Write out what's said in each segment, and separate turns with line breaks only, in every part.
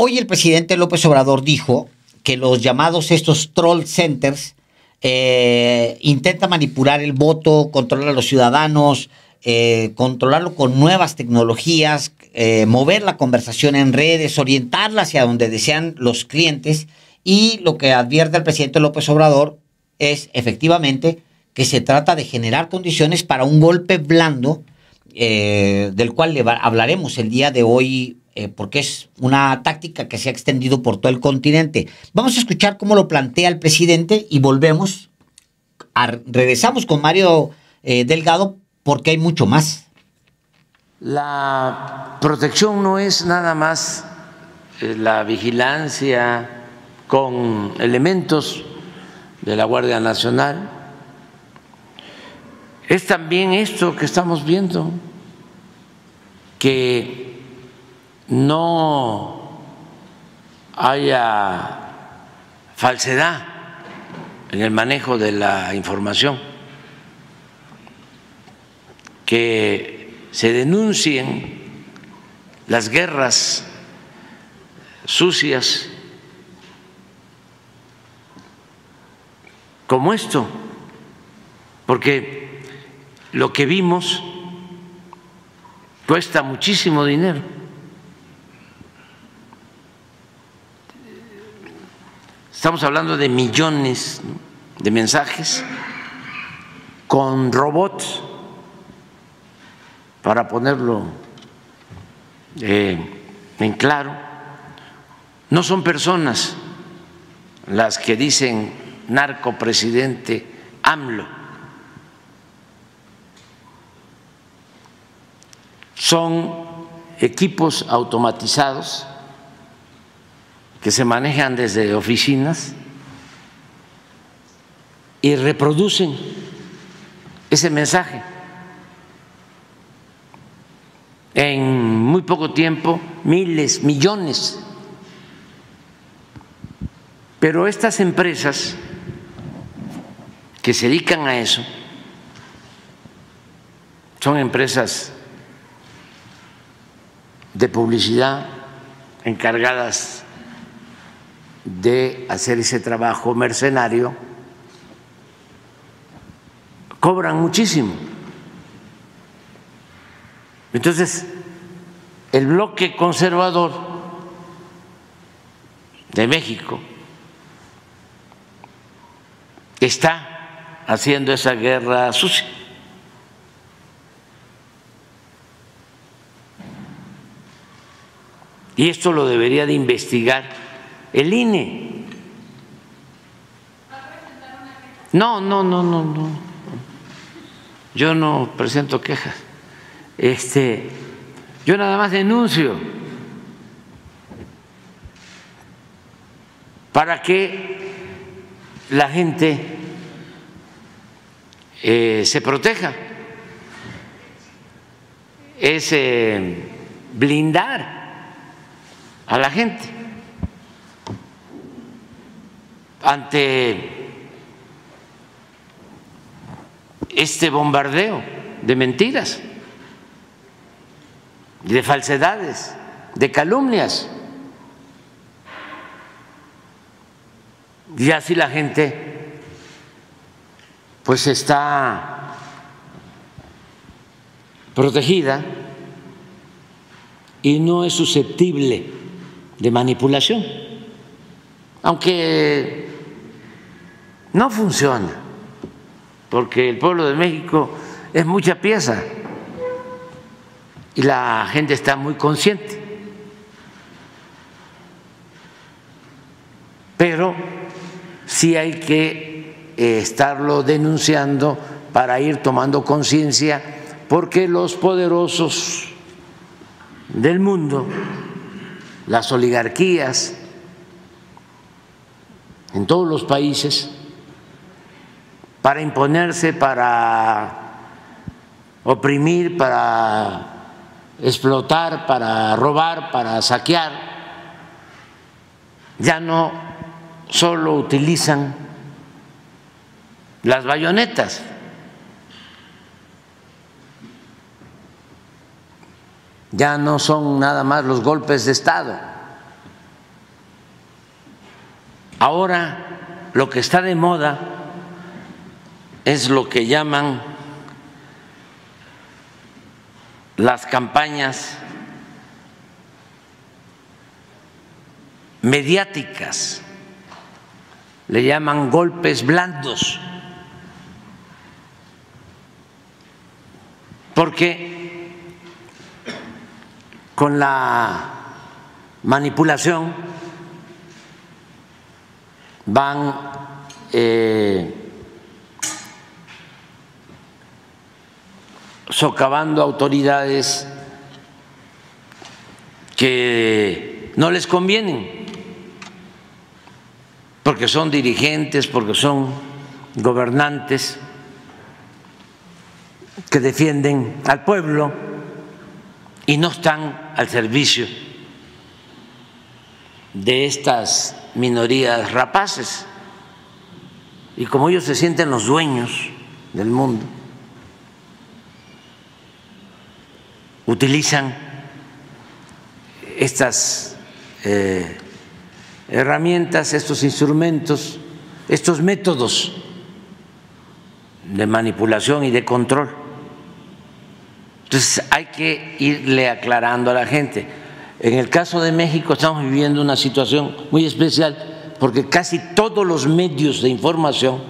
Hoy el presidente López Obrador dijo que los llamados estos troll centers eh, intentan manipular el voto, controlar a los ciudadanos, eh, controlarlo con nuevas tecnologías, eh, mover la conversación en redes, orientarla hacia donde desean los clientes. Y lo que advierte el presidente López Obrador es efectivamente que se trata de generar condiciones para un golpe blando, del cual le hablaremos el día de hoy eh, porque es una táctica que se ha extendido por todo el continente. Vamos a escuchar cómo lo plantea el presidente y volvemos, regresamos con Mario eh, Delgado porque hay mucho más. La protección no es nada más
eh, la vigilancia con elementos de la Guardia Nacional, es también esto que estamos viendo, que no haya falsedad en el manejo de la información, que se denuncien las guerras sucias como esto, porque lo que vimos cuesta muchísimo dinero Estamos hablando de millones de mensajes con robots, para ponerlo eh, en claro. No son personas las que dicen narco presidente AMLO. Son equipos automatizados que se manejan desde oficinas y reproducen ese mensaje. En muy poco tiempo, miles, millones. Pero estas empresas que se dedican a eso son empresas de publicidad encargadas de hacer ese trabajo mercenario, cobran muchísimo. Entonces, el bloque conservador de México está haciendo esa guerra sucia. Y esto lo debería de investigar el INE. No, no, no, no, no. Yo no presento quejas. Este, yo nada más denuncio para que la gente eh, se proteja. Es eh, blindar a la gente ante este bombardeo de mentiras, de falsedades, de calumnias. Y así la gente pues está protegida y no es susceptible de manipulación. Aunque no funciona, porque el pueblo de México es mucha pieza y la gente está muy consciente. Pero sí hay que eh, estarlo denunciando para ir tomando conciencia, porque los poderosos del mundo, las oligarquías en todos los países, para imponerse, para oprimir, para explotar, para robar, para saquear. Ya no solo utilizan las bayonetas. Ya no son nada más los golpes de Estado. Ahora lo que está de moda es lo que llaman las campañas mediáticas, le llaman golpes blandos, porque con la manipulación van eh, socavando autoridades que no les convienen, porque son dirigentes, porque son gobernantes que defienden al pueblo y no están al servicio de estas minorías rapaces. Y como ellos se sienten los dueños del mundo, utilizan estas eh, herramientas, estos instrumentos, estos métodos de manipulación y de control. Entonces hay que irle aclarando a la gente. En el caso de México estamos viviendo una situación muy especial porque casi todos los medios de información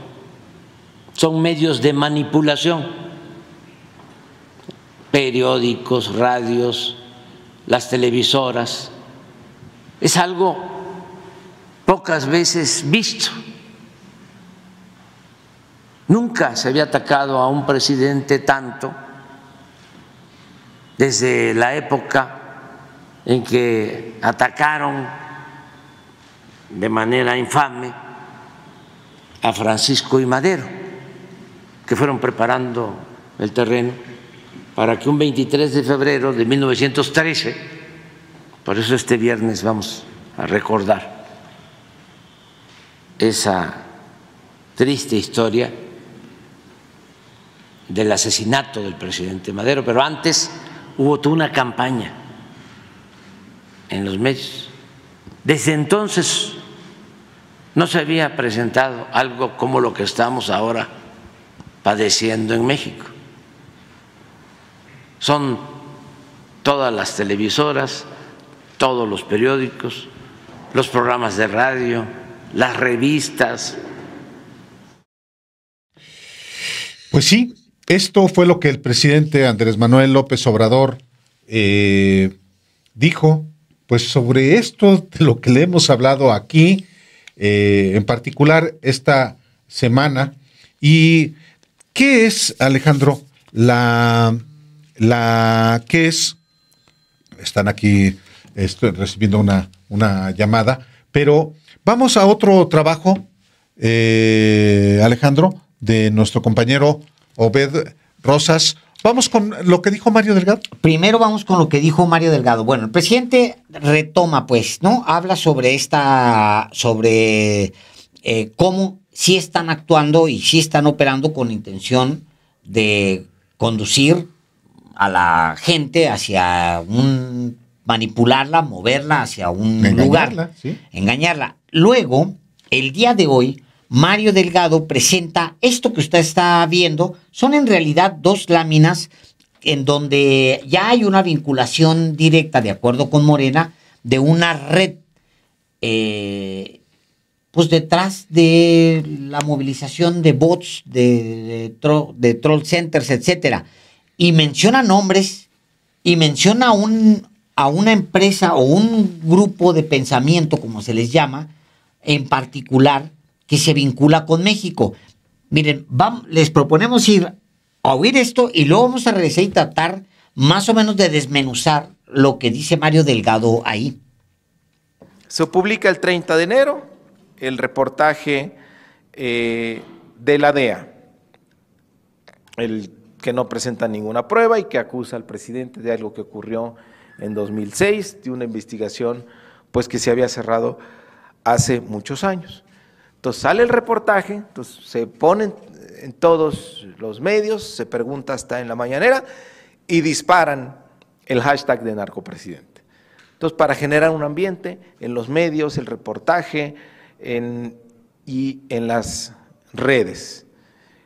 son medios de manipulación periódicos, radios, las televisoras. Es algo pocas veces visto. Nunca se había atacado a un presidente tanto desde la época en que atacaron de manera infame a Francisco y Madero, que fueron preparando el terreno para que un 23 de febrero de 1913, por eso este viernes vamos a recordar esa triste historia del asesinato del presidente Madero, pero antes hubo toda una campaña en los medios. Desde entonces no se había presentado algo como lo que estamos ahora padeciendo en México son todas las televisoras, todos los periódicos, los programas de radio, las revistas.
Pues sí, esto fue lo que el presidente Andrés Manuel López Obrador eh, dijo, pues sobre esto de lo que le hemos hablado aquí, eh, en particular esta semana. ¿Y qué es, Alejandro, la la que es, están aquí estoy recibiendo una, una llamada, pero vamos a otro trabajo, eh, Alejandro,
de nuestro compañero Obed Rosas. Vamos con lo que dijo Mario Delgado. Primero vamos con lo que dijo Mario Delgado. Bueno, el presidente retoma, pues, ¿no? Habla sobre esta, sobre eh, cómo sí están actuando y sí están operando con intención de conducir a la gente hacia un manipularla, moverla hacia un lugar, engañarla. Luego, el día de hoy, Mario Delgado presenta esto que usted está viendo, son en realidad dos láminas en donde ya hay una vinculación directa, de acuerdo con Morena, de una red, eh, pues detrás de la movilización de bots, de, de troll centers, etcétera y menciona nombres y menciona un, a una empresa o un grupo de pensamiento, como se les llama, en particular, que se vincula con México. Miren, les proponemos ir a oír esto y luego vamos a regresar y tratar más o menos de desmenuzar lo que dice Mario Delgado ahí.
Se publica el 30 de enero el reportaje eh, de la DEA, el que no presenta ninguna prueba y que acusa al presidente de algo que ocurrió en 2006, de una investigación pues que se había cerrado hace muchos años. Entonces sale el reportaje, entonces se ponen en todos los medios, se pregunta hasta en la mañanera y disparan el hashtag de narcopresidente. Entonces, para generar un ambiente en los medios, el reportaje y en las redes.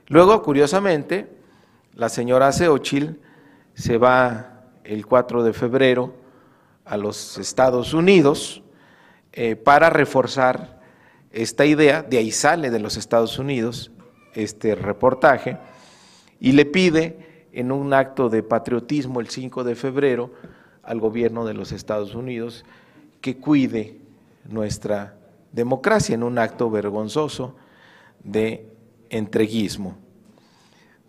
Luego, curiosamente, la señora Seochil se va el 4 de febrero a los Estados Unidos eh, para reforzar esta idea, de ahí sale de los Estados Unidos este reportaje, y le pide en un acto de patriotismo el 5 de febrero al gobierno de los Estados Unidos que cuide nuestra democracia en un acto vergonzoso de entreguismo.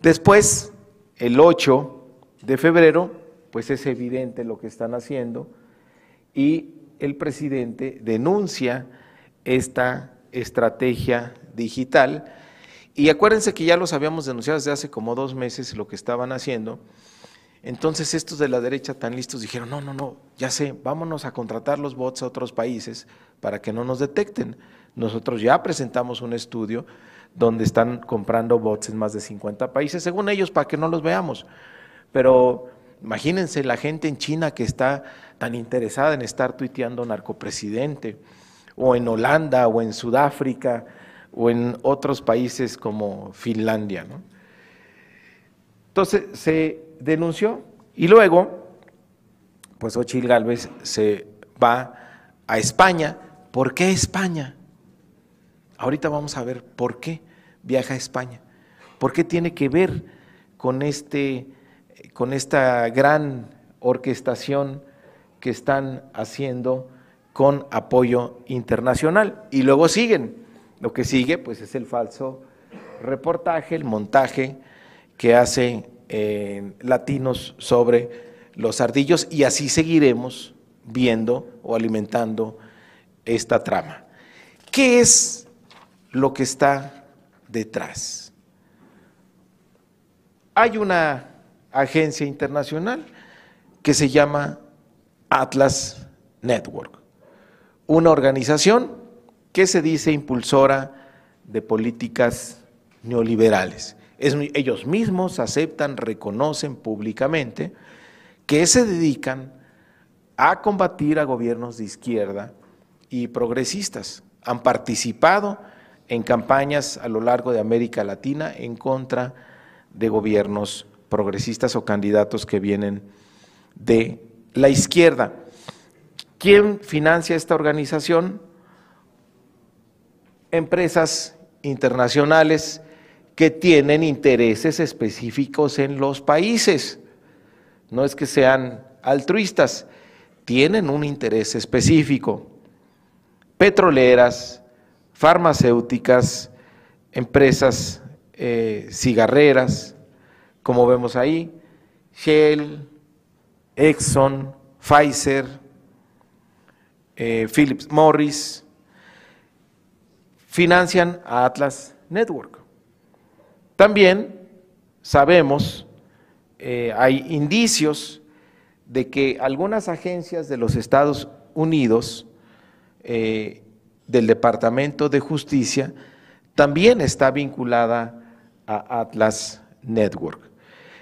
Después el 8 de febrero, pues es evidente lo que están haciendo y el presidente denuncia esta estrategia digital. Y acuérdense que ya los habíamos denunciado desde hace como dos meses lo que estaban haciendo. Entonces estos de la derecha tan listos dijeron, no, no, no, ya sé, vámonos a contratar los bots a otros países para que no nos detecten. Nosotros ya presentamos un estudio donde están comprando bots en más de 50 países, según ellos, para que no los veamos. Pero imagínense la gente en China que está tan interesada en estar tuiteando narcopresidente, o en Holanda, o en Sudáfrica, o en otros países como Finlandia. ¿no? Entonces se denunció y luego, pues Ochil Gálvez se va a España. ¿Por qué España? Ahorita vamos a ver por qué viaja a España, por qué tiene que ver con, este, con esta gran orquestación que están haciendo con apoyo internacional. Y luego siguen. Lo que sigue pues es el falso reportaje, el montaje que hace eh, latinos sobre los ardillos y así seguiremos viendo o alimentando esta trama. ¿Qué es lo que está detrás. Hay una agencia internacional que se llama Atlas Network, una organización que se dice impulsora de políticas neoliberales. ellos mismos aceptan, reconocen públicamente que se dedican a combatir a gobiernos de izquierda y progresistas. Han participado en campañas a lo largo de América Latina en contra de gobiernos progresistas o candidatos que vienen de la izquierda. ¿Quién financia esta organización? Empresas internacionales que tienen intereses específicos en los países. No es que sean altruistas, tienen un interés específico. Petroleras, farmacéuticas, empresas eh, cigarreras, como vemos ahí, Shell, Exxon, Pfizer, eh, Phillips Philips Morris, financian a Atlas Network. También sabemos, eh, hay indicios de que algunas agencias de los Estados Unidos del Departamento de Justicia también está vinculada a Atlas Network.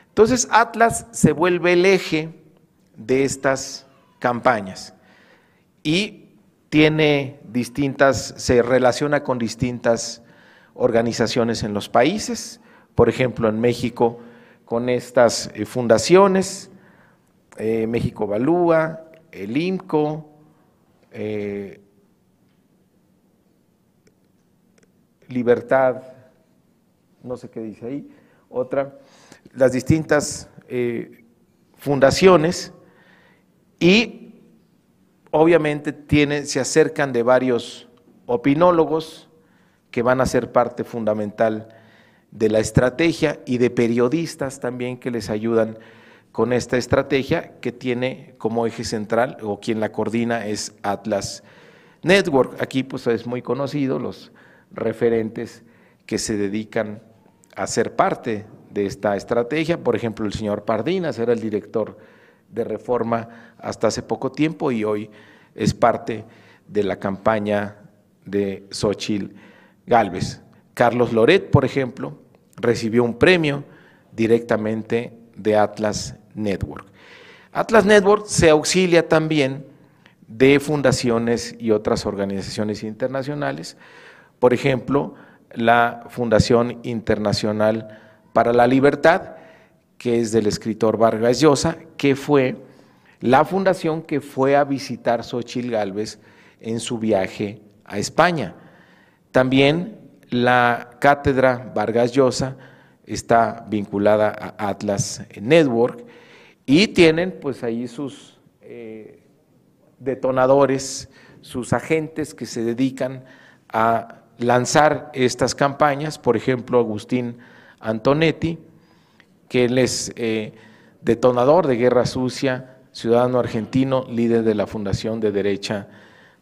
Entonces Atlas se vuelve el eje de estas campañas y tiene distintas, se relaciona con distintas organizaciones en los países, por ejemplo en México con estas eh, fundaciones, eh, México Balúa, el IMCO, eh, libertad, no sé qué dice ahí, otra, las distintas eh, fundaciones y obviamente se acercan de varios opinólogos que van a ser parte fundamental de la estrategia y de periodistas también que les ayudan con esta estrategia que tiene como eje central o quien la coordina es Atlas Network. Aquí pues es muy conocido los referentes que se dedican a ser parte de esta estrategia. Por ejemplo, el señor Pardinas era el director de reforma hasta hace poco tiempo y hoy es parte de la campaña de Xochitl Galvez. Carlos Loret, por ejemplo, recibió un premio directamente de Atlas Network. Atlas Network se auxilia también de fundaciones y otras organizaciones internacionales por ejemplo, la Fundación Internacional para la Libertad, que es del escritor Vargas Llosa, que fue la fundación que fue a visitar Xochil Gálvez en su viaje a España. También la cátedra Vargas Llosa está vinculada a Atlas Network y tienen pues ahí sus eh, detonadores, sus agentes que se dedican a lanzar estas campañas, por ejemplo, Agustín Antonetti, que él es eh, detonador de Guerra Sucia, ciudadano argentino, líder de la Fundación de Derecha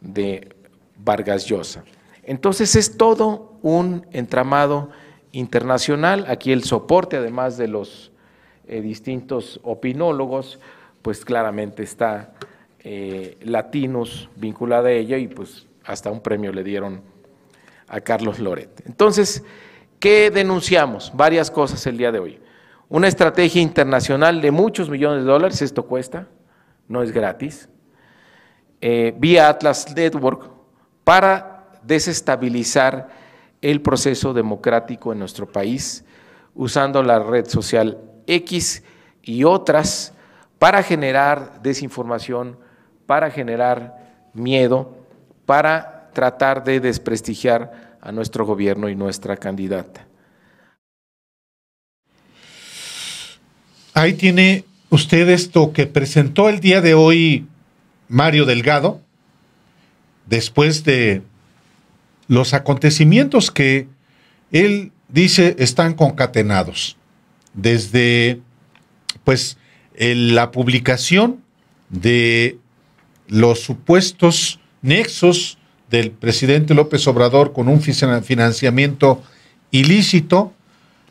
de Vargas Llosa. Entonces es todo un entramado internacional, aquí el soporte además de los eh, distintos opinólogos, pues claramente está eh, Latinos vinculada a ella y pues hasta un premio le dieron a Carlos Loret. Entonces, ¿qué denunciamos? Varias cosas el día de hoy. Una estrategia internacional de muchos millones de dólares, esto cuesta, no es gratis, eh, vía Atlas Network para desestabilizar el proceso democrático en nuestro país usando la red social X y otras para generar desinformación, para generar miedo, para tratar de desprestigiar a nuestro gobierno y nuestra candidata.
Ahí tiene usted esto que presentó el día de hoy Mario Delgado, después de los acontecimientos que él dice están concatenados desde pues la publicación de los supuestos nexos del presidente López Obrador con un financiamiento ilícito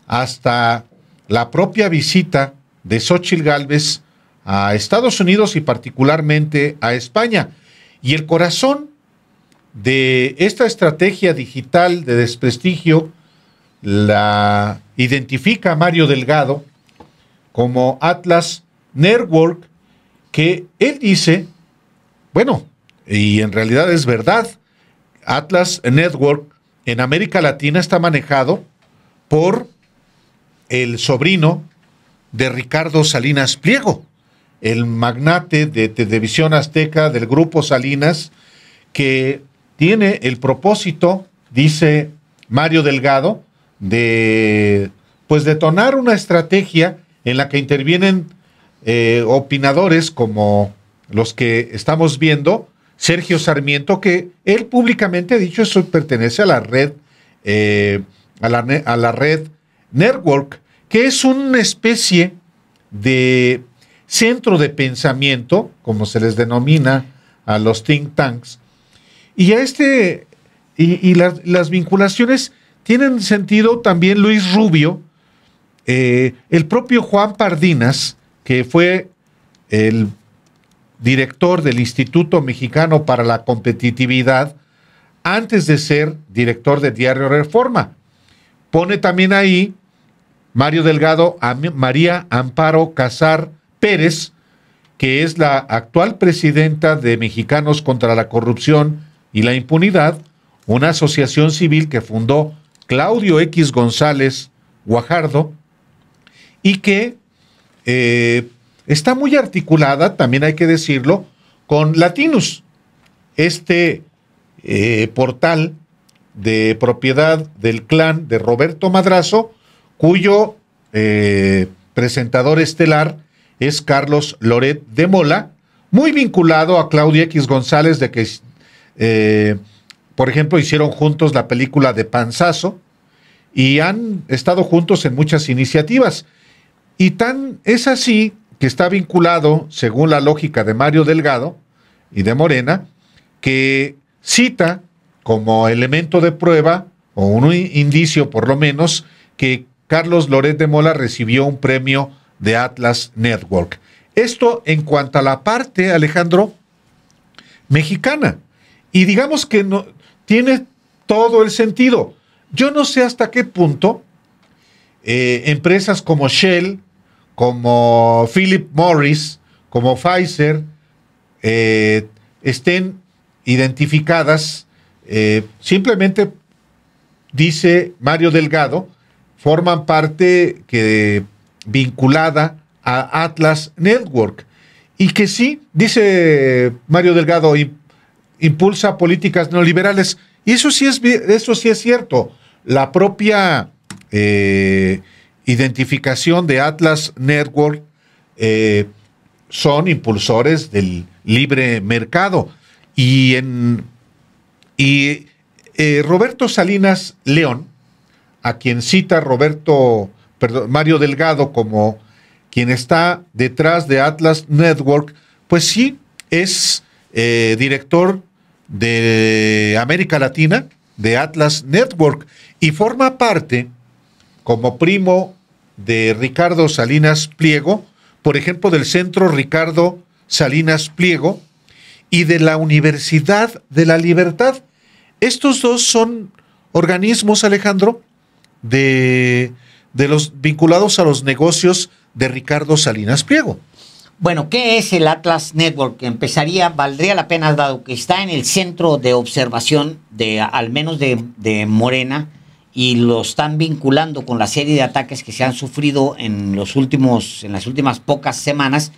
hasta la propia visita de Xochitl Gálvez a Estados Unidos y particularmente a España. Y el corazón de esta estrategia digital de desprestigio la identifica Mario Delgado como Atlas Network, que él dice, bueno, y en realidad es verdad, Atlas Network en América Latina está manejado por el sobrino de Ricardo Salinas Pliego, el magnate de Televisión Azteca del grupo Salinas, que tiene el propósito, dice Mario Delgado, de pues detonar una estrategia en la que intervienen eh, opinadores como los que estamos viendo Sergio Sarmiento, que él públicamente ha dicho eso pertenece a la red, eh, a, la, red Network, que es una especie de centro de pensamiento, como se les denomina a los think tanks, y a este y, las, vinculaciones tienen sentido también Luis Rubio, eh, el propio Juan Pardinas, que fue el director del Instituto Mexicano para la Competitividad antes de ser director de Diario Reforma. Pone también ahí Mario Delgado a María Amparo Casar Pérez, que es la actual presidenta de Mexicanos contra la Corrupción y la Impunidad, una asociación civil que fundó Claudio X González Guajardo y que eh, está muy articulada, también hay que decirlo, con Latinus, este eh, portal de propiedad del clan de Roberto Madrazo, cuyo eh, presentador estelar es Carlos Loret de Mola, muy vinculado a Claudia X González, de que, eh, por ejemplo, hicieron juntos la película de Panzazo y han estado juntos en muchas iniciativas. Y tan es así que está vinculado, según la lógica de Mario Delgado y de Morena, que cita como elemento de prueba, o un indicio por lo menos, que Carlos Loret de Mola recibió un premio de Atlas Network. Esto en cuanto a la parte, Alejandro, mexicana. Y digamos que no, tiene todo el sentido. Yo no sé hasta qué punto eh, empresas como Shell, como Philip Morris, como Pfizer, eh, estén identificadas. Eh, simplemente dice Mario Delgado, forman parte que, vinculada a Atlas Network. Y que sí, dice Mario Delgado, impulsa políticas neoliberales. Y eso sí es, eso sí es cierto. La propia eh, identificación de Atlas Network eh, son impulsores del libre mercado. Y, en, y eh, Roberto Salinas León, a quien cita Roberto, perdón, Mario Delgado como quien está detrás de Atlas Network, pues sí, es eh, director de América Latina, de Atlas Network, y forma parte, como primo de Ricardo Salinas Pliego, por ejemplo, del Centro Ricardo Salinas Pliego y de la Universidad de la Libertad. Estos dos son organismos, Alejandro, de, los vinculados a los negocios de Ricardo Salinas Pliego.
Bueno, ¿qué es el Atlas Network? Empezaría, valdría la pena, dado que está en el centro de observación de, al menos de, de Morena, y lo están vinculando con la serie de ataques que se han sufrido en los últimos, en las últimas pocas semanas,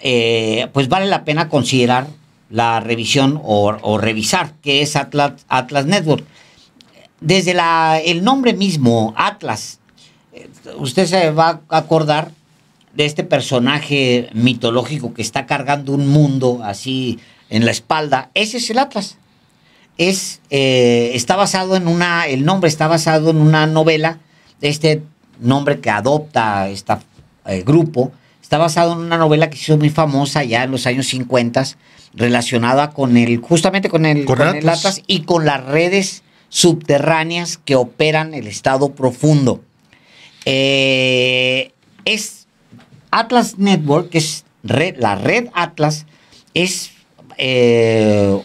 eh, pues vale la pena considerar la revisión o, revisar qué es Atlas, Atlas Network. Desde el nombre mismo, Atlas, eh, usted se va a acordar de este personaje mitológico que está cargando un mundo así en la espalda. Ese es el Atlas es, eh, está basado en una, el nombre está basado en una novela, este nombre que adopta este grupo, está basado en una novela que se hizo muy famosa ya en los años 50, relacionada con el, justamente con el, con, Atlas. y con las redes subterráneas que operan el estado profundo. Eh, es Atlas Network, que es la red Atlas, es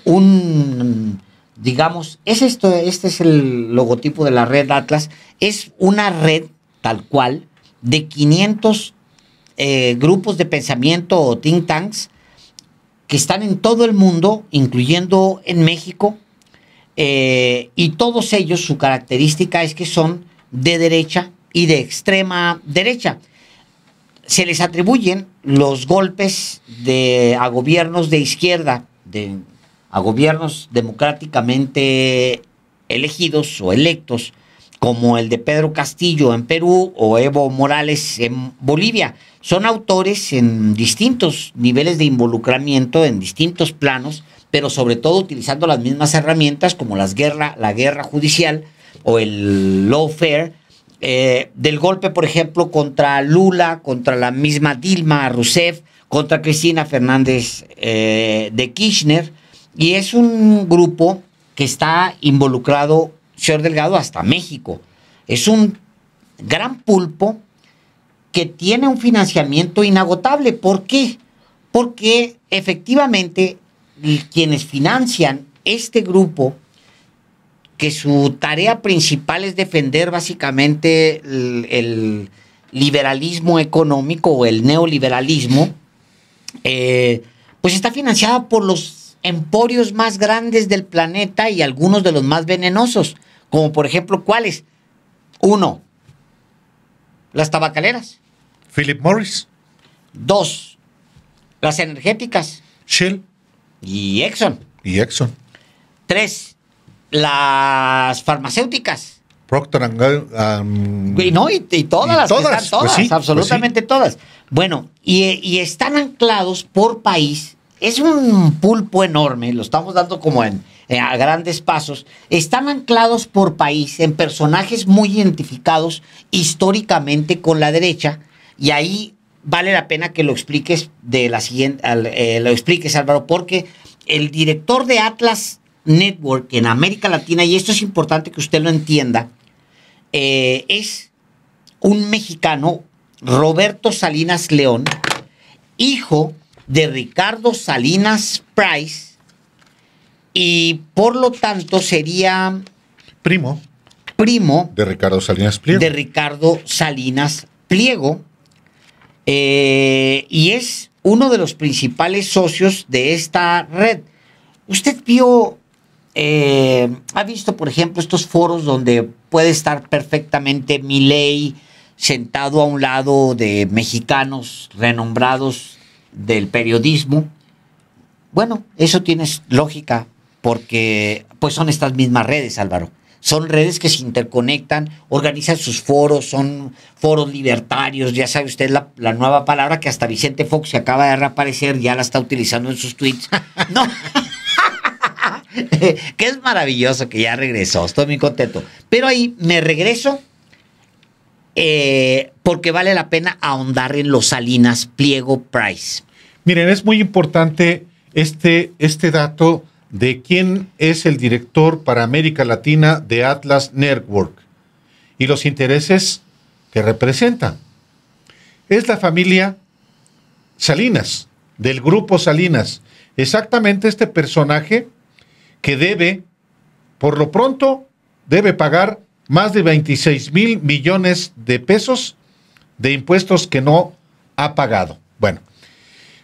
un digamos, esto, este es el logotipo de la red Atlas, es una red tal cual de 500 eh, grupos de pensamiento o think tanks que están en todo el mundo, incluyendo en México, eh, y todos ellos su característica es que son de derecha y de extrema derecha. Se les atribuyen los golpes de, a gobiernos de izquierda, de a gobiernos democráticamente elegidos o electos, como el de Pedro Castillo en Perú o Evo Morales en Bolivia. Son autores en distintos niveles de involucramiento, en distintos planos, pero sobre todo utilizando las mismas herramientas como las guerra, la guerra judicial o el lawfare, eh, del golpe, por ejemplo, contra Lula, contra la misma Dilma Rousseff, contra Cristina Fernández eh, de Kirchner, y es un grupo que está involucrado, señor Delgado, hasta México. Es un gran pulpo que tiene un financiamiento inagotable. ¿Por qué? Porque efectivamente quienes financian este grupo, que su tarea principal es defender básicamente el, liberalismo económico o el neoliberalismo, eh, pues está financiada por los emporios más grandes del planeta y algunos de los más venenosos, como por ejemplo, ¿cuáles? Uno, las tabacaleras. Philip Morris. Dos, las energéticas. Shell. Y Exxon. Y Exxon. Tres, las farmacéuticas. Procter Gamble. Um, y y, todas las pues pues absolutamente todas. Bueno, y, y están anclados por país es un pulpo enorme, lo estamos dando como en, eh, a grandes pasos, están anclados por país en personajes muy identificados históricamente con la derecha y ahí vale la pena que lo expliques de la siguiente eh, lo expliques Álvaro porque el director de Atlas Network en América Latina y esto es importante que usted lo entienda eh, es un mexicano Roberto Salinas León hijo de Ricardo Salinas Price y por lo tanto sería... Primo. Primo.
De Ricardo Salinas Pliego. De
Ricardo Salinas Pliego. Eh, y es uno de los principales socios de esta red. Usted vio, eh, ha visto, por ejemplo, estos foros donde puede estar perfectamente Milei sentado a un lado de mexicanos renombrados del periodismo. Bueno, eso tiene lógica, porque pues son estas mismas redes, Álvaro. Son redes que se interconectan, organizan sus foros, son foros libertarios, ya sabe usted la, nueva palabra que hasta Vicente Fox se acaba de reaparecer, ya la está utilizando en sus tweets. no. que es maravilloso que ya regresó, estoy muy contento. Pero ahí me regreso eh, porque vale la pena ahondar en los Salinas Pliego Price. Miren,
es muy importante este, este dato de quién es el director para América Latina de Atlas Network y los intereses que representa. Es la familia Salinas, del grupo Salinas. Exactamente este personaje que debe, por lo pronto, debe pagar más de 26 mil millones de pesos de impuestos que no ha pagado. Bueno,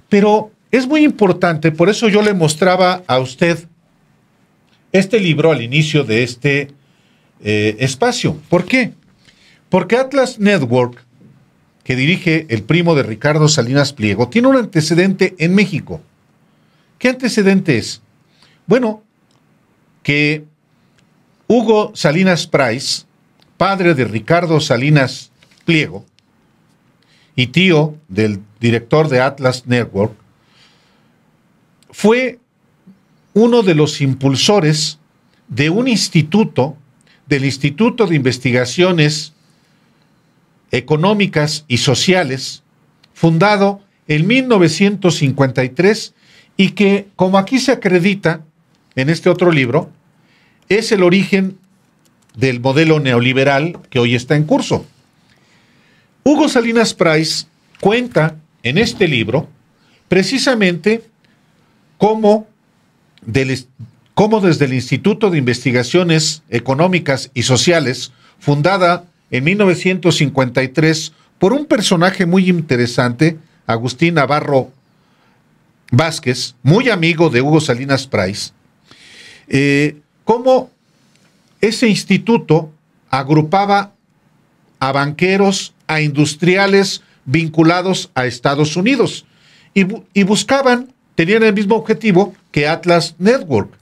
pero es muy importante, por eso yo le mostraba a usted este libro al inicio de este eh, espacio. ¿Por qué? Porque Atlas Network, que dirige el primo de Ricardo Salinas Pliego, tiene un antecedente en México. ¿Qué antecedente es? Bueno, que Hugo Salinas Price, padre de Ricardo Salinas Pliego, y tío del director de Atlas Network, fue uno de los impulsores de un instituto, del Instituto de Investigaciones Económicas y Sociales, fundado en 1953 y que, como aquí se acredita en este otro libro, es el origen del modelo neoliberal que hoy está en curso. Hugo Salinas Price cuenta en este libro precisamente cómo, desde el Instituto de Investigaciones Económicas y Sociales, fundada en 1953 por un personaje muy interesante, Agustín Navarro Vázquez, muy amigo de Hugo Salinas Price, eh, cómo ese instituto agrupaba a banqueros, a industriales vinculados a Estados Unidos y, buscaban, tenían el mismo objetivo que Atlas Network,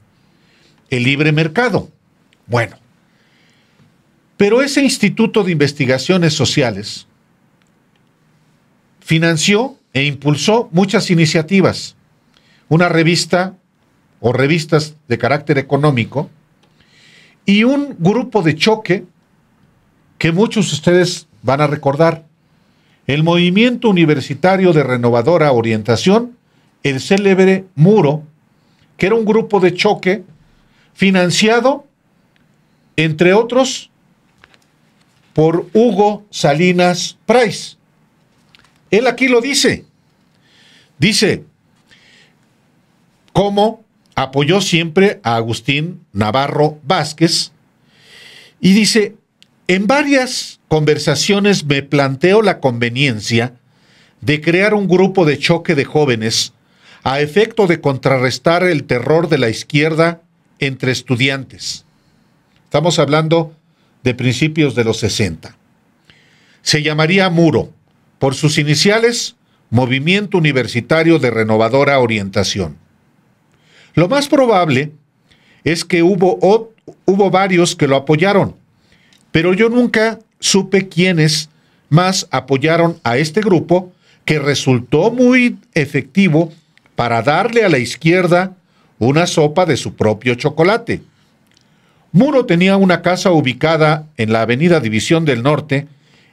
el libre mercado. Bueno, pero ese Instituto de Investigaciones Sociales financió e impulsó muchas iniciativas. Una revista o revistas de carácter económico y un grupo de choque que muchos de ustedes van a recordar. El movimiento universitario de renovadora orientación, el célebre Muro, que era un grupo de choque financiado, entre otros, por Hugo Salinas Price. Él aquí lo dice. Dice cómo apoyó siempre a Agustín Navarro Vázquez y dice, en varias conversaciones me planteo la conveniencia de crear un grupo de choque de jóvenes a efecto de contrarrestar el terror de la izquierda entre estudiantes. Estamos hablando de principios de los 60. Se llamaría Muro, por sus iniciales, Movimiento Universitario de Renovadora Orientación. Lo más probable es que hubo, hubo varios que lo apoyaron, pero yo nunca supe quiénes más apoyaron a este grupo que resultó muy efectivo para darle a la izquierda una sopa de su propio chocolate. Muro tenía una casa ubicada en la avenida División del Norte,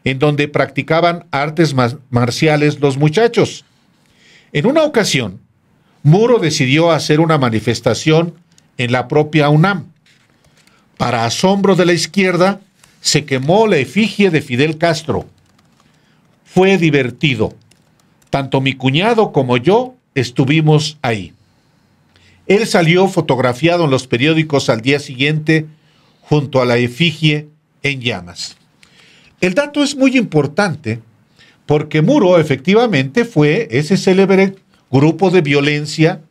en donde practicaban artes marciales los muchachos. En una ocasión, Muro decidió hacer una manifestación en la propia UNAM. Para asombro de la izquierda, se quemó la efigie de Fidel Castro. Fue divertido. Tanto mi cuñado como yo estuvimos ahí. Él salió fotografiado en los periódicos al día siguiente junto a la efigie en llamas. El dato es muy importante porque Muro efectivamente fue ese célebre grupo de violencia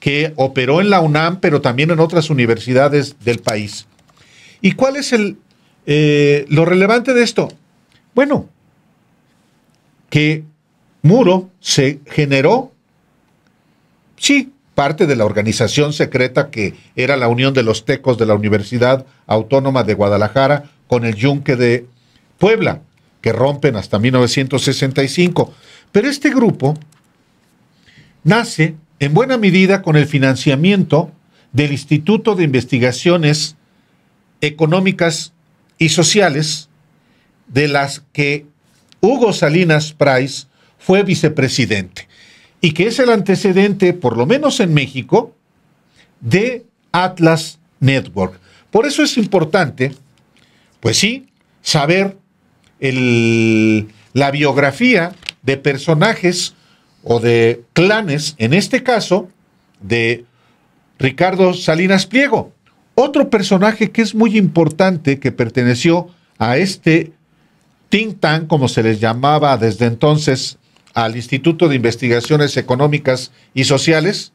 que operó en la UNAM, pero también en otras universidades del país. ¿Y cuál es el eh, lo relevante de esto, bueno, que Muro se generó, sí, parte de la organización secreta que era la unión de los tecos de la Universidad Autónoma de Guadalajara con el yunque de Puebla, que rompen hasta 1965. Pero este grupo nace en buena medida con el financiamiento del Instituto de Investigaciones Económicas y sociales de las que Hugo Salinas Price fue vicepresidente y que es el antecedente, por lo menos en México, de Atlas Network. Por eso es importante, pues sí, saber la biografía de personajes o de clanes, en este caso, de Ricardo Salinas Pliego, otro personaje que es muy importante, que perteneció a este think como se les llamaba desde entonces, al Instituto de Investigaciones Económicas y Sociales.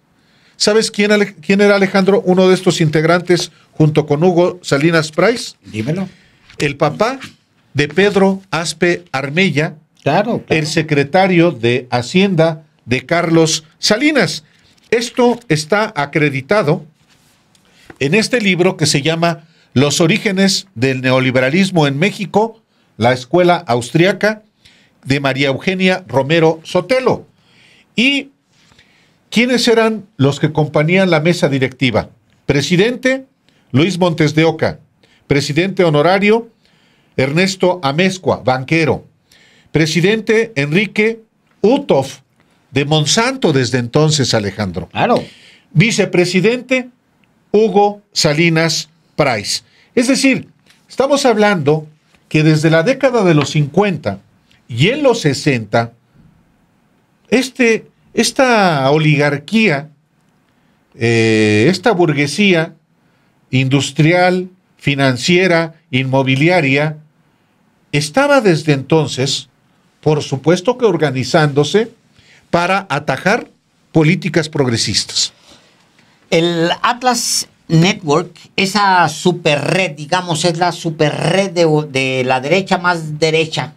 ¿Sabes quién, era Alejandro, uno de estos integrantes, junto con Hugo Salinas Price? Dímelo. El papá de Pedro Aspe Armella, claro. el secretario de Hacienda de Carlos Salinas. Esto está acreditado en este libro que se llama Los orígenes del neoliberalismo en México, la escuela austriaca de María Eugenia Romero Sotelo. ¿Y quiénes eran los que componían la mesa directiva? Presidente Luis Montes de Oca, presidente honorario Ernesto Amezcua, banquero, presidente Enrique Utoff, de Monsanto desde entonces, Alejandro. Claro. Vicepresidente Hugo Salinas Price. Es decir, estamos hablando que desde la década de los 50 y en los 60, este, esta oligarquía, eh, esta burguesía industrial, financiera, inmobiliaria, estaba desde entonces, por supuesto que organizándose para atajar políticas progresistas.
El Atlas Network, esa super red, digamos, es la super red de, la derecha más derecha,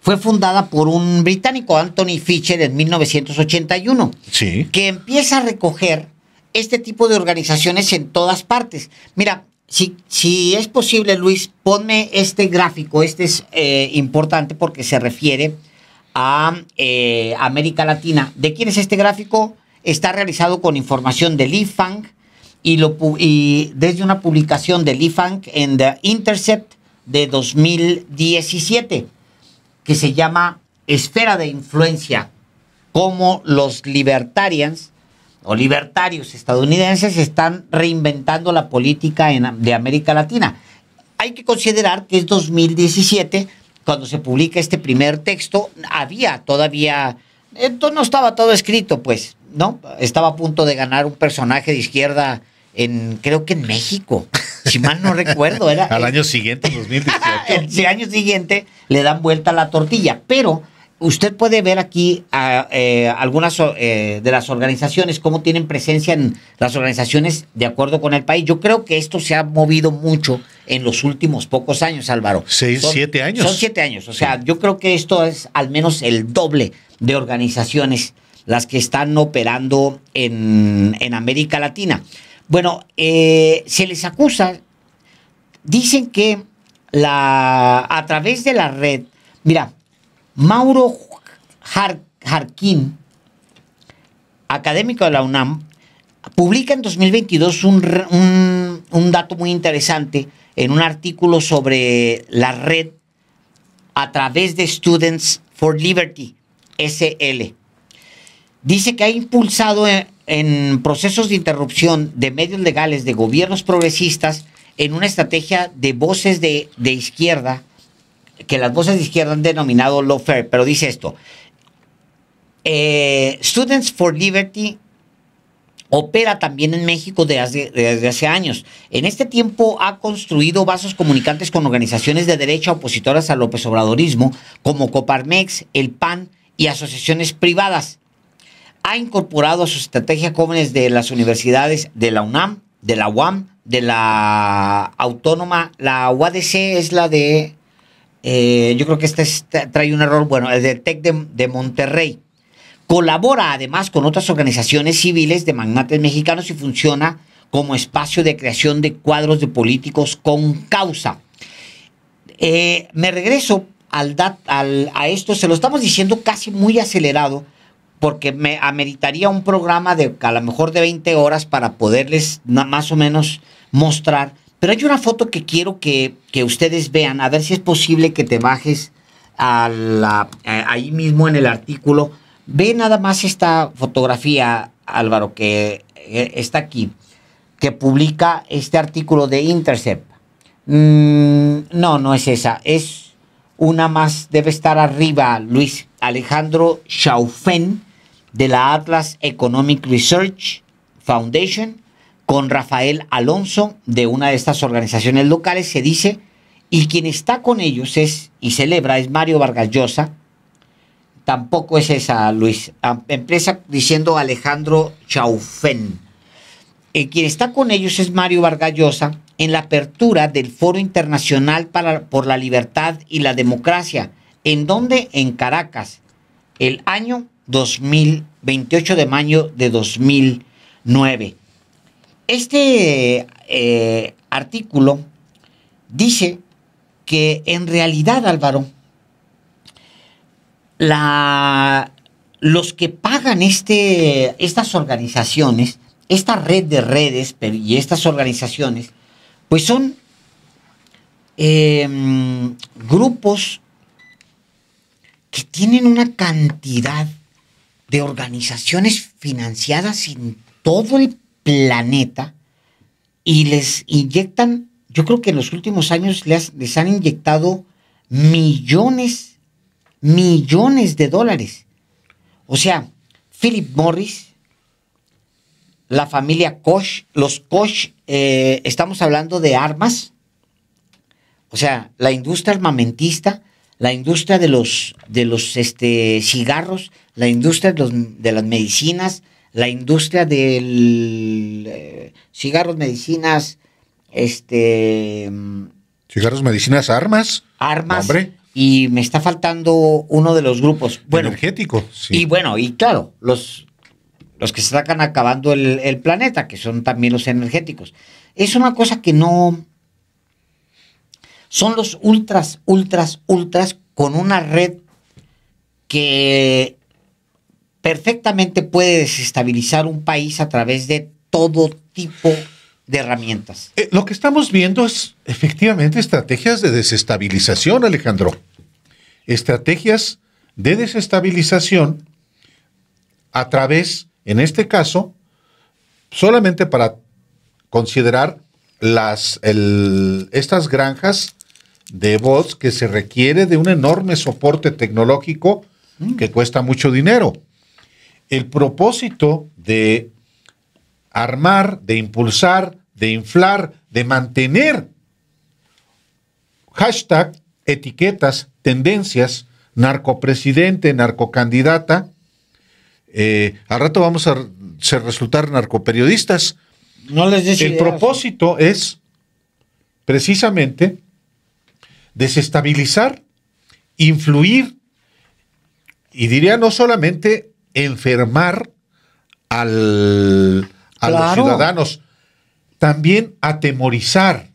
fue fundada por un británico, Anthony Fisher, en 1981, sí. que empieza a recoger este tipo de organizaciones en todas partes. Mira, si, es posible, Luis, ponme este gráfico, este es eh, importante porque se refiere a eh, América Latina. ¿De quién es este gráfico? está realizado con información de Lee y, y desde una publicación del Fang en The Intercept de 2017, que se llama Esfera de Influencia, cómo los libertarians o libertarios estadounidenses están reinventando la política de América Latina. Hay que considerar que es 2017 cuando se publica este primer texto, había todavía, eh, no estaba todo escrito, pues ¿no? Estaba a punto de ganar un personaje de izquierda en, creo que en México, si mal no recuerdo. Era, Al año siguiente, 2018. el año siguiente le dan vuelta a la tortilla, pero usted puede ver aquí a, eh, algunas eh, de las organizaciones, cómo tienen presencia en las organizaciones de acuerdo con el país. Yo creo que esto se ha movido mucho en los últimos pocos años, Álvaro. Seis, siete años. Son siete años. O sea, yo creo que esto es al menos el doble de organizaciones las que están operando en, América Latina. Bueno, eh, se les acusa, dicen que la, a través de la red, mira, Mauro Harkin académico de la UNAM, publica en 2022 un, dato muy interesante en un artículo sobre la red a través de Students for Liberty, SL. Dice que ha impulsado en, procesos de interrupción de medios legales de gobiernos progresistas en una estrategia de voces de, izquierda, que las voces de izquierda han denominado lawfare, pero dice esto. Eh, Students for Liberty opera también en México desde hace, desde hace, años. En este tiempo ha construido vasos comunicantes con organizaciones de derecha opositoras al López Obradorismo, como Coparmex, el PAN y asociaciones privadas ha incorporado a su estrategia jóvenes de las universidades de la UNAM, de la UAM, de la Autónoma. La UADC es la de. Eh, yo creo que este trae un error, bueno, el de TEC de, Monterrey. Colabora además con otras organizaciones civiles de magnates mexicanos y funciona como espacio de creación de cuadros de políticos con causa. Eh, me regreso al, a esto, se lo estamos diciendo casi muy acelerado, porque me ameritaría un programa de a lo mejor de 20 horas para poderles más o menos mostrar. Pero hay una foto que quiero que, ustedes vean, a ver si es posible que te bajes eh, ahí mismo en el artículo. Ve nada más esta fotografía, Álvaro, que eh, está aquí, que publica este artículo de Intercept. Mm, no, no es esa, es una más, debe estar arriba, Luis Alejandro Schaufen de la Atlas Economic Research Foundation con Rafael Alonso de una de estas organizaciones locales, se dice, y quien está con ellos es y celebra es Mario Vargallosa. tampoco es esa, Luis, ah, empresa diciendo Alejandro Chaufen. Eh, quien está con ellos es Mario Vargallosa en la apertura del Foro Internacional para, por la Libertad y la Democracia, en donde en Caracas, el año 2028 de mayo de 2009. Este eh, artículo dice que en realidad, Álvaro, la, los que pagan este, estas organizaciones, esta red de redes y estas organizaciones, pues son em, grupos que tienen una cantidad de organizaciones financiadas en todo el planeta y les inyectan, yo creo que en los últimos años les, han inyectado millones, millones de dólares. O sea, Philip Morris, la familia Koch, los Koch, eh, estamos hablando de armas, o sea, la industria armamentista, la industria de los, de los este, cigarros, la industria de, los, de las medicinas, la industria del eh, cigarros, medicinas, este... Cigarros, medicinas, armas. Armas. Hombre. Y me está faltando uno de los grupos. Bueno, Energético. Y bueno, y claro, los, los que se están acabando el planeta, que son también los energéticos. Es una cosa que no, son los ultras, ultras, ultras con una red que perfectamente puede desestabilizar un país a través de todo tipo de herramientas. Eh, lo que estamos
viendo es efectivamente estrategias de desestabilización, Alejandro. Estrategias de desestabilización a través, en este caso, solamente para considerar las, estas granjas de voz que se requiere de un enorme soporte tecnológico mm. que cuesta mucho dinero. El propósito de armar, de impulsar, de inflar, de mantener hashtag, etiquetas, tendencias, narcopresidente, narcocandidata. Eh, al rato vamos a resultar narcoperiodistas. No les El ¿eh? propósito es precisamente desestabilizar, influir y diría no solamente enfermar a los ciudadanos, también atemorizar.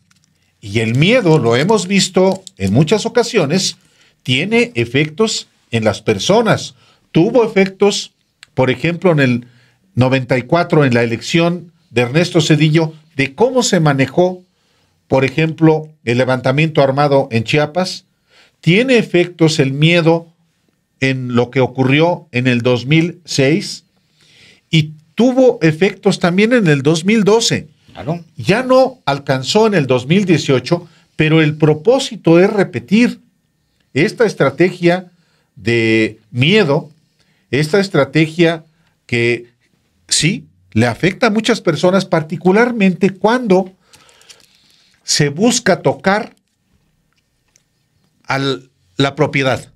Y el miedo, lo hemos visto en muchas ocasiones, tiene efectos en las personas. Tuvo efectos, por ejemplo, en el 94, en la elección de Ernesto Cedillo, de cómo se manejó por ejemplo, el levantamiento armado en Chiapas, tiene efectos el miedo en lo que ocurrió en el 2006 y tuvo efectos también en el 2012. Ya no alcanzó en el 2018, pero el propósito es repetir esta estrategia de miedo, esta estrategia que sí le afecta a muchas personas, particularmente cuando se busca tocar a la propiedad.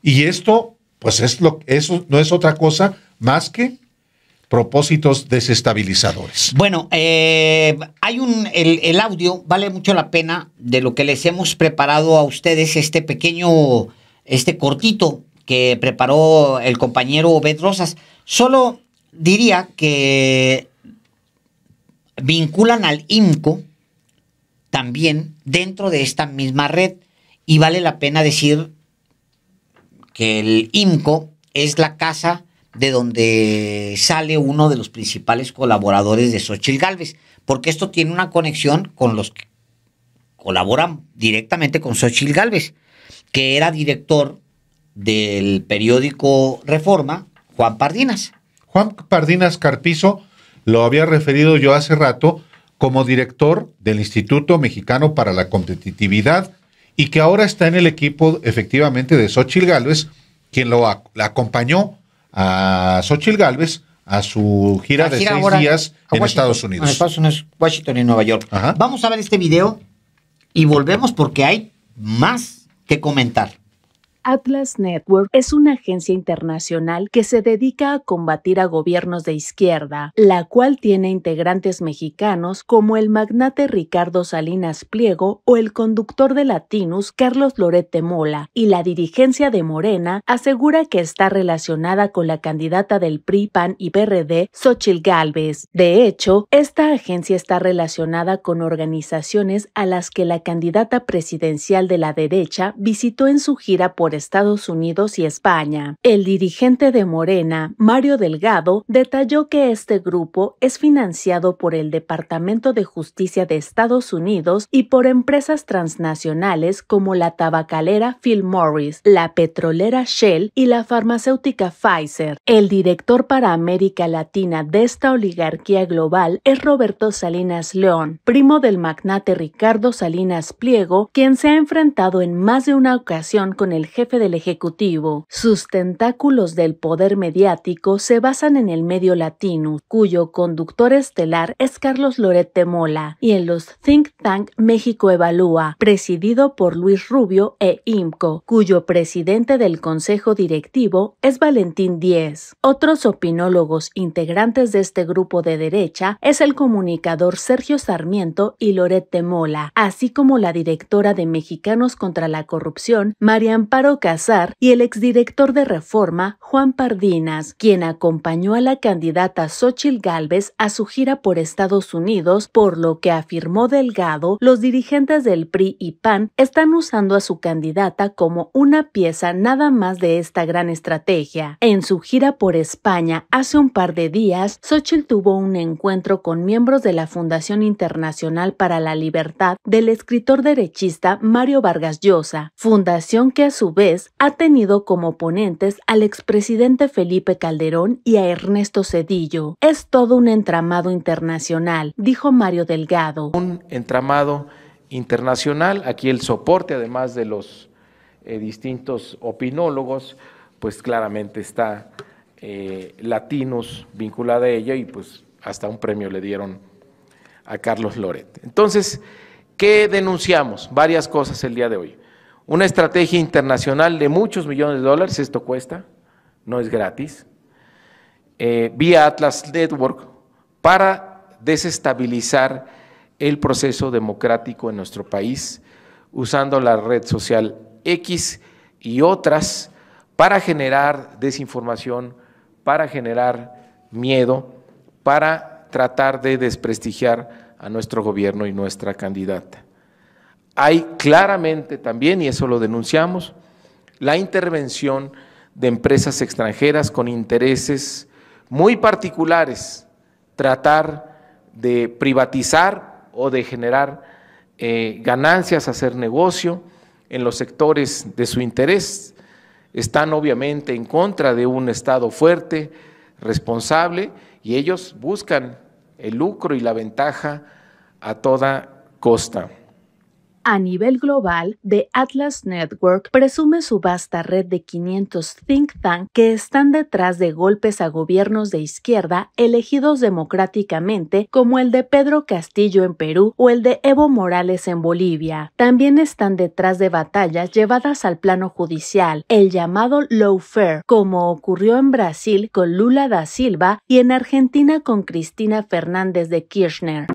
Y esto, pues es lo, eso no es otra cosa más que propósitos desestabilizadores.
Bueno, eh, hay un el, audio vale mucho la pena de lo que les hemos preparado a ustedes este pequeño este cortito que preparó el compañero Obed Rosas. Solo diría que vinculan al INCO también dentro de esta misma red. Y vale la pena decir que el IMCO es la casa de donde sale uno de los principales colaboradores de Xochitl Galvez, porque esto tiene una conexión con los que colaboran directamente con Xochitl Galvez, que era director del periódico Reforma, Juan Pardinas. Juan Pardinas
Carpizo, lo había referido yo hace rato, como director del Instituto Mexicano para la Competitividad y que ahora está en el equipo efectivamente de Xochil Gálvez, quien lo acompañó a Xochil Gálvez a
su gira de seis días en Estados Unidos. Washington y Nueva York. Vamos a ver este video y volvemos porque hay más que comentar.
Atlas Network es una agencia internacional que se dedica a combatir a gobiernos de izquierda, la cual tiene integrantes mexicanos como el magnate Ricardo Salinas Pliego o el conductor de Latinus Carlos Lorete Mola, y la dirigencia de Morena asegura que está relacionada con la candidata del PRI, PAN y PRD, Xochil Gálvez. De hecho, esta agencia está relacionada con organizaciones a las que la candidata presidencial de la derecha visitó en su gira por Estados Unidos y España. El dirigente de Morena, Mario Delgado, detalló que este grupo es financiado por el Departamento de Justicia de Estados Unidos y por empresas transnacionales como la tabacalera Phil Morris, la petrolera Shell y la farmacéutica Pfizer. El director para América Latina de esta oligarquía global es Roberto Salinas León, primo del magnate Ricardo Salinas Pliego, quien se ha enfrentado en más de una ocasión con el jefe del Ejecutivo. Sus tentáculos del poder mediático se basan en el medio latino, cuyo conductor estelar es Carlos Loret Mola, y en los think tank México Evalúa, presidido por Luis Rubio e IMCO, cuyo presidente del consejo directivo es Valentín Díez. Otros opinólogos integrantes de este grupo de derecha es el comunicador Sergio Sarmiento y Loret Mola, así como la directora de Mexicanos contra la Corrupción, María Amparo Casar y el exdirector de Reforma, Juan Pardinas, quien acompañó a la candidata Xochil Gálvez a su gira por Estados Unidos, por lo que afirmó Delgado, los dirigentes del PRI y PAN están usando a su candidata como una pieza nada más de esta gran estrategia. En su gira por España hace un par de días, Xochil tuvo un encuentro con miembros de la Fundación Internacional para la Libertad del escritor derechista Mario Vargas Llosa, fundación que a su vez ha tenido como oponentes al expresidente Felipe Calderón y a Ernesto Cedillo. Es todo un entramado internacional, dijo Mario Delgado. Un
entramado internacional, aquí el soporte además de los eh, distintos opinólogos, pues claramente está eh, Latinos vinculada a ella y pues hasta un premio le dieron a Carlos Loret. Entonces, ¿qué denunciamos? Varias cosas el día de hoy. Una estrategia internacional de muchos millones de dólares, esto cuesta, no es gratis, eh, vía Atlas Network para desestabilizar el proceso democrático en nuestro país usando la red social X y otras para generar desinformación, para generar miedo, para tratar de desprestigiar a nuestro gobierno y nuestra candidata hay claramente también, y eso lo denunciamos, la intervención de empresas extranjeras con intereses muy particulares, tratar de privatizar o de generar eh, ganancias, hacer negocio en los sectores de su interés. Están obviamente en contra de un Estado fuerte, responsable, y ellos buscan el lucro y la ventaja a toda costa
a nivel global The Atlas Network presume su vasta red de 500 think tank que están detrás de golpes a gobiernos de izquierda elegidos democráticamente como el de Pedro Castillo en Perú o el de Evo Morales en Bolivia. También están detrás de batallas llevadas al plano judicial, el llamado lawfare, como ocurrió en Brasil con Lula da Silva y en Argentina con Cristina Fernández de Kirchner.